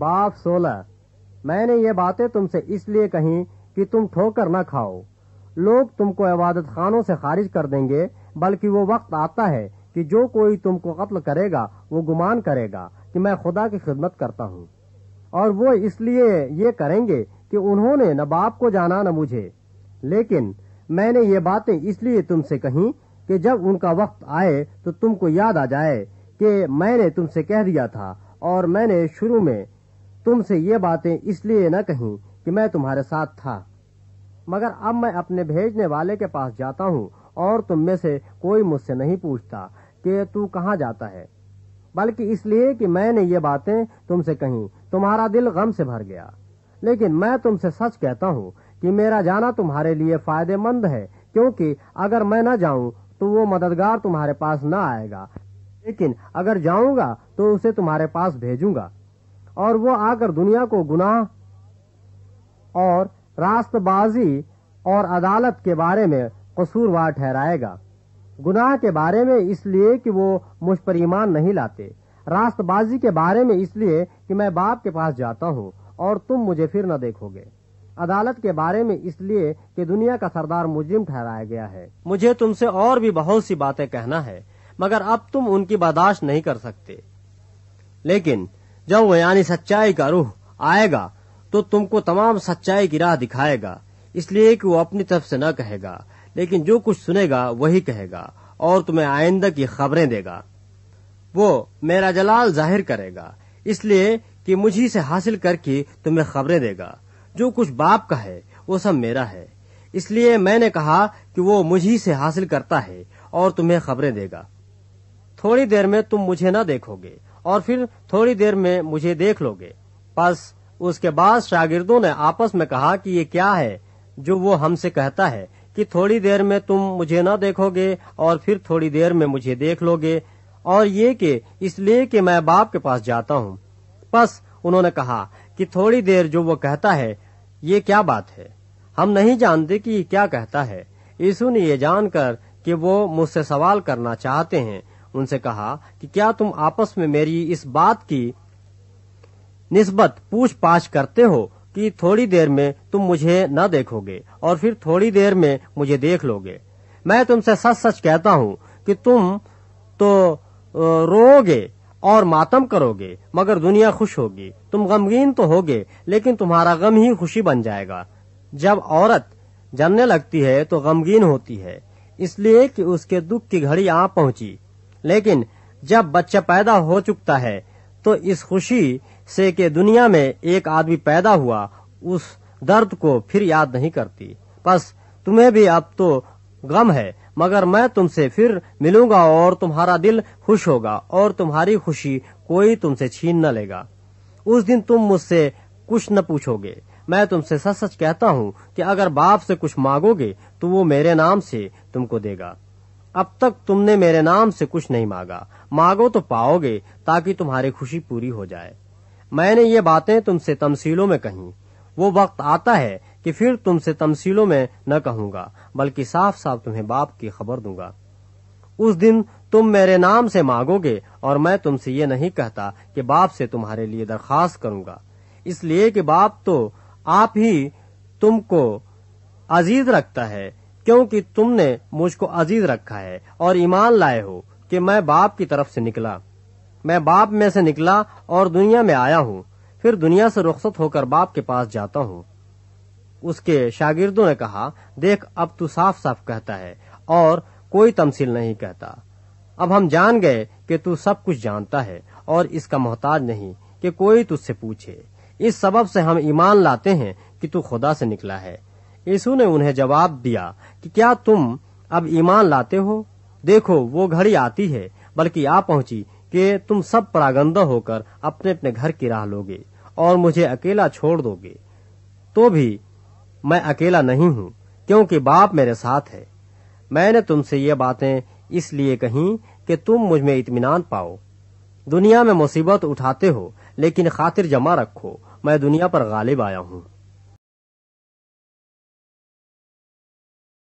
बाप सोलह मैंने ये बातें तुमसे इसलिए कही कि तुम ठोकर न खाओ लोग तुमको इबादत खानों से खारिज कर देंगे बल्कि वो वक्त आता है कि जो कोई तुमको कत्ल करेगा वो गुमान करेगा कि मैं खुदा की खिदमत करता हूँ और वो इसलिए ये करेंगे कि उन्होंने न बाप को जाना न मुझे लेकिन मैंने ये बातें इसलिए तुमसे कही कि जब उनका वक्त आए तो तुमको याद आ जाए कि मैंने तुमसे कह दिया था और मैंने शुरू में तुमसे ये बातें इसलिए न कहीं कि मैं तुम्हारे साथ था मगर अब मैं अपने भेजने वाले के पास जाता हूँ और तुम में से कोई मुझसे नहीं पूछता कि तू कहाँ जाता है बल्कि इसलिए कि मैंने ये बातें तुमसे कही तुम्हारा दिल गम से भर गया लेकिन मैं तुमसे सच कहता हूँ कि मेरा जाना तुम्हारे लिए फायदेमंद है क्योंकि अगर मैं न जाऊँ तो वो मददगार तुम्हारे पास न आएगा लेकिन अगर जाऊँगा तो उसे तुम्हारे पास भेजूंगा और वो आकर दुनिया को गुनाह और रास्तबाजी और अदालत के बारे में कसूरवार ठहराएगा गुनाह के बारे में इसलिए कि वो मुझ पर ईमान नहीं लाते रास्तबाजी के बारे में इसलिए कि मैं बाप के पास जाता हूँ और तुम मुझे फिर न देखोगे अदालत के बारे में इसलिए कि दुनिया का सरदार मुजिम ठहराया गया है मुझे तुमसे और भी बहुत सी बातें कहना है मगर अब तुम उनकी बर्दाश्त नहीं कर सकते लेकिन जब यानी सच्चाई का रूह आएगा तो तुमको तमाम सच्चाई की राह दिखाएगा इसलिए कि वो अपनी तरफ से न कहेगा लेकिन जो कुछ सुनेगा वही कहेगा और तुम्हें आइंदा की खबरें देगा वो मेरा जलाल जाहिर करेगा इसलिए कि मुझी से हासिल करके तुम्हें खबरें देगा जो कुछ बाप का है वो सब मेरा है इसलिए मैंने कहा कि वो मुझी से हासिल करता है और तुम्हें खबरें देगा थोड़ी देर में तुम मुझे न देखोगे और फिर थोड़ी देर में मुझे देख लोगे बस उसके बाद शागिर्दों ने आपस में कहा कि ये क्या है जो वो हमसे कहता है कि थोड़ी देर में तुम मुझे न देखोगे और फिर थोड़ी देर में मुझे देख लोगे और ये कि इसलिए कि मैं बाप के पास जाता हूँ बस उन्होंने कहा कि थोड़ी देर जो वो कहता है ये क्या बात है हम नहीं जानते कि क्या कहता है यीशु ने ये जानकर कि वो मुझसे सवाल करना चाहते हैं उनसे कहा कि क्या तुम आपस में मेरी इस बात की निस्बत पूछ पाछ करते हो कि थोड़ी देर में तुम मुझे न देखोगे और फिर थोड़ी देर में मुझे देख लोगे मैं तुमसे सच सच कहता हूँ कि तुम तो रोओगे और मातम करोगे मगर दुनिया खुश होगी तुम गमगीन तो होगे लेकिन तुम्हारा गम ही खुशी बन जाएगा जब औरत जमने लगती है तो गमगीन होती है इसलिए कि उसके दुख की घड़ी आ पहुंची लेकिन जब बच्चा पैदा हो चुकता है तो इस खुशी से कि दुनिया में एक आदमी पैदा हुआ उस दर्द को फिर याद नहीं करती बस तुम्हें भी अब तो गम है मगर मैं तुमसे फिर मिलूंगा और तुम्हारा दिल खुश होगा और तुम्हारी खुशी कोई तुमसे छीन न लेगा उस दिन तुम मुझसे कुछ न पूछोगे मैं तुमसे सच सच कहता हूँ कि अगर बाप से कुछ मांगोगे तो वो मेरे नाम से तुमको देगा अब तक तुमने मेरे नाम से कुछ नहीं मांगा मांगो तो पाओगे ताकि तुम्हारी खुशी पूरी हो जाए मैंने ये बातें तुमसे तमसीलों में कही वो वक्त आता है कि फिर तुमसे तमसीलों में न कहूंगा बल्कि साफ साफ तुम्हें बाप की खबर दूंगा उस दिन तुम मेरे नाम से मांगोगे और मैं तुमसे ये नहीं कहता कि बाप से तुम्हारे लिए दरखास्त करूंगा इसलिए कि बाप तो आप ही तुमको अजीज रखता है क्योंकि तुमने मुझको अजीज रखा है और ईमान लाए हो कि मैं बाप की तरफ से निकला मैं बाप में से निकला और दुनिया में आया हूँ फिर दुनिया से रुख्सत होकर बाप के पास जाता हूँ उसके शागिर्दों ने कहा देख अब तू साफ साफ कहता है और कोई तमसील नहीं कहता अब हम जान गए कि तू सब कुछ जानता है और इसका मोहताज नहीं कि कोई तुझसे पूछे इस सबब से हम ईमान लाते हैं कि तू खुदा से निकला है यीशु ने उन्हें जवाब दिया कि क्या तुम अब ईमान लाते हो देखो वो घड़ी आती है बल्कि आ पहुंची कि तुम सब परागंद होकर अपने अपने घर की राह लोगे और मुझे अकेला छोड़ दोगे तो भी मैं अकेला नहीं हूं क्योंकि बाप मेरे साथ है मैंने तुमसे ये बातें इसलिए कही कि तुम मुझ में इतमान पाओ दुनिया में मुसीबत उठाते हो लेकिन खातिर जमा रखो मैं दुनिया पर गालिब आया हूँ